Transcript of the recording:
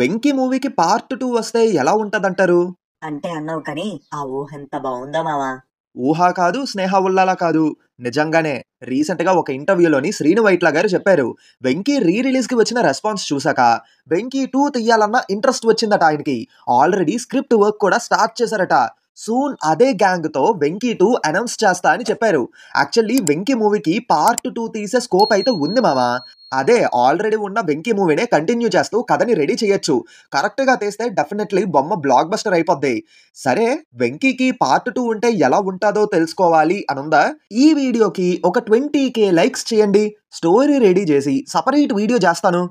వెంకీ మూవీకి part two వస్తే ఎలా ఉంటదంటారు అంటే అన్నావు కానీ ఆ ఊహ ఎంత బాగుందా మావా ఊహా కాదు స్నేహ ఉల్లాలా కాదు నిజంగానే రీసెంట్ గా ఒక ఇంటర్వ్యూలోని శ్రీను వైట్ల గారు చెప్పారు వెంకీ రీ రిలీజ్ కి వచ్చిన రెస్పాన్స్ చూసాక వెంకీ టూ తీయాలన్న ఇంట్రెస్ట్ వచ్చిందట ఆయనకి ఆల్రెడీ స్క్రిప్ట్ వర్క్ కూడా స్టార్ట్ చేశారట సూన్ అదే గ్యాంగ్తో వెంకీ టూ అనౌన్స్ చేస్తా అని చెప్పారు యాక్చువల్లీ వెంకీ మూవీకి పార్ట్ టూ తీసే స్కోప్ అయితే ఉంది మామా అదే ఆల్రెడీ ఉన్న వెంకీ మూవీనే కంటిన్యూ చేస్తూ కథని రెడీ చేయొచ్చు కరెక్ట్గా తీస్తే డెఫినెట్లీ బొమ్మ బ్లాక్ బస్టర్ అయిపోద్ది సరే వెంకీకి పార్ట్ టూ ఉంటే ఎలా ఉంటుందో తెలుసుకోవాలి అనుందా ఈ వీడియోకి ఒక ట్వంటీ కే లైక్స్ చేయండి స్టోరీ రెడీ చేసి సపరేట్ వీడియో చేస్తాను